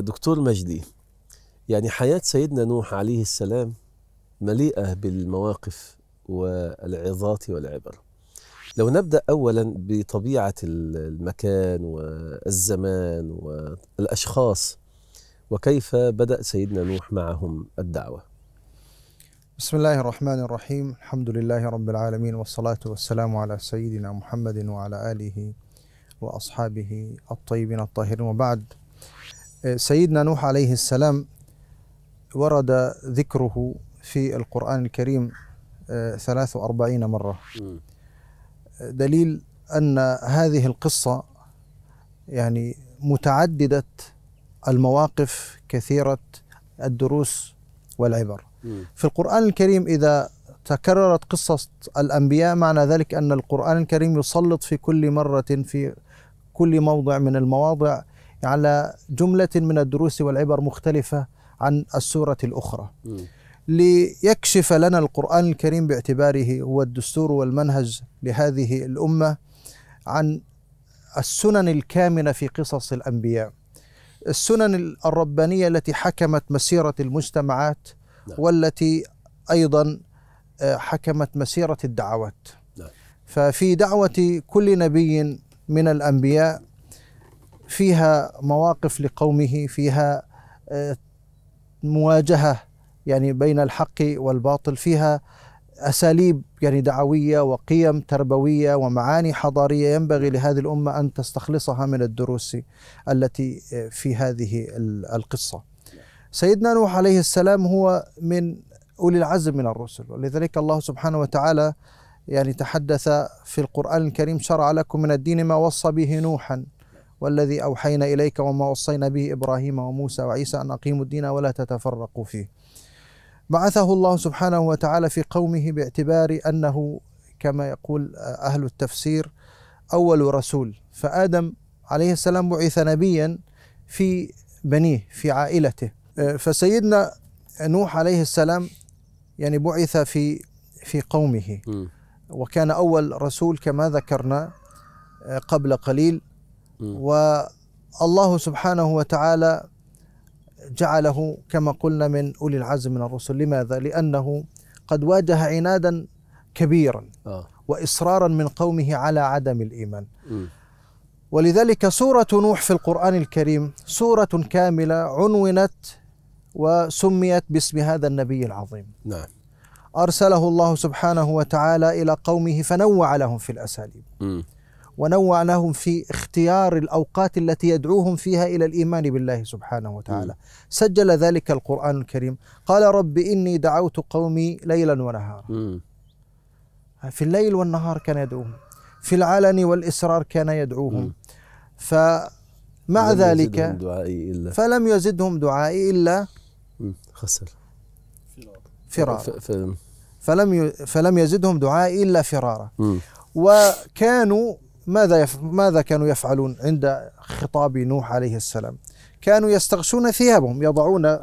دكتور مجدي يعني حياة سيدنا نوح عليه السلام مليئة بالمواقف والعظات والعبر لو نبدأ أولا بطبيعة المكان والزمان والأشخاص وكيف بدأ سيدنا نوح معهم الدعوة بسم الله الرحمن الرحيم الحمد لله رب العالمين والصلاة والسلام على سيدنا محمد وعلى آله وأصحابه الطيبين الطاهرين وبعد سيدنا نوح عليه السلام ورد ذكره في القرآن الكريم 43 آه، مرة دليل أن هذه القصة يعني متعددة المواقف كثيرة الدروس والعبر في القرآن الكريم إذا تكررت قصة الأنبياء معنى ذلك أن القرآن الكريم يسلط في كل مرة في كل موضع من المواضع على جملة من الدروس والعبر مختلفة عن السورة الأخرى ليكشف لنا القرآن الكريم باعتباره هو الدستور والمنهج لهذه الأمة عن السنن الكامنة في قصص الأنبياء السنن الربانية التي حكمت مسيرة المجتمعات نعم. والتي أيضا آه، حكمت مسيرة الدعوات نعم. ففي دعوة كل نبي من الأنبياء فيها مواقف لقومه فيها آه، مواجهه يعني بين الحق والباطل فيها اساليب يعني دعويه وقيم تربويه ومعاني حضاريه ينبغي لهذه الامه ان تستخلصها من الدروس التي آه، في هذه القصه. سيدنا نوح عليه السلام هو من اولي العزم من الرسل ولذلك الله سبحانه وتعالى يعني تحدث في القران الكريم شرع لكم من الدين ما وصى به نوحا والذي أوحينا إليك وما وصينا به إبراهيم وموسى وعيسى أن أقيموا الدين ولا تتفرقوا فيه بعثه الله سبحانه وتعالى في قومه باعتبار أنه كما يقول أهل التفسير أول رسول فآدم عليه السلام بعث نبيا في بنيه في عائلته فسيدنا نوح عليه السلام يعني بعث في في قومه وكان أول رسول كما ذكرنا قبل قليل والله سبحانه وتعالى جعله كما قلنا من أولي العزم من الرسل لماذا؟ لأنه قد واجه عنادا كبيرا آه. وإصرارا من قومه على عدم الإيمان ولذلك سورة نوح في القرآن الكريم سورة كاملة عنونت وسميت باسم هذا النبي العظيم نعم أرسله الله سبحانه وتعالى إلى قومه فنوع لهم في الأساليب ونوع لهم في اختيار الاوقات التي يدعوهم فيها الى الايمان بالله سبحانه وتعالى. سجل ذلك القران الكريم، قال رب اني دعوت قومي ليلا ونهارا. في الليل والنهار كان يدعوهم. في العلن والاسرار كان يدعوهم. فمع ذلك يزدهم دعائي إلا فلم يزدهم دعائي الا خسر فرارا فلم فلم يزدهم دعائي الا فرارا. وكانوا ماذا يف... ماذا كانوا يفعلون عند خطاب نوح عليه السلام؟ كانوا يستغشون ثيابهم يضعون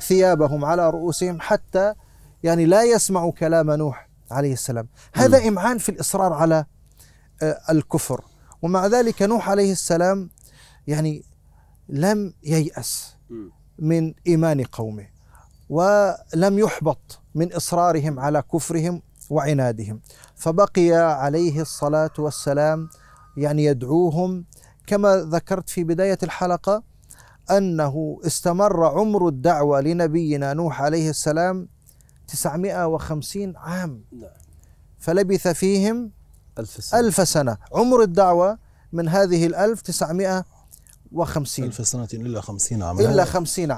ثيابهم على رؤوسهم حتى يعني لا يسمعوا كلام نوح عليه السلام، هذا م. امعان في الاصرار على آه، الكفر، ومع ذلك نوح عليه السلام يعني لم ييأس من إيمان قومه ولم يحبط من إصرارهم على كفرهم وعنادهم فبقي عليه الصلاة والسلام يعني يدعوهم كما ذكرت في بداية الحلقة أنه استمر عمر الدعوة لنبينا نوح عليه السلام 950 عام نعم. فلبث فيهم ألف سنة, ألف سنة. عمر الدعوة من هذه الألف 950 ألف سنة إلا 50 عاما إلا 50 عام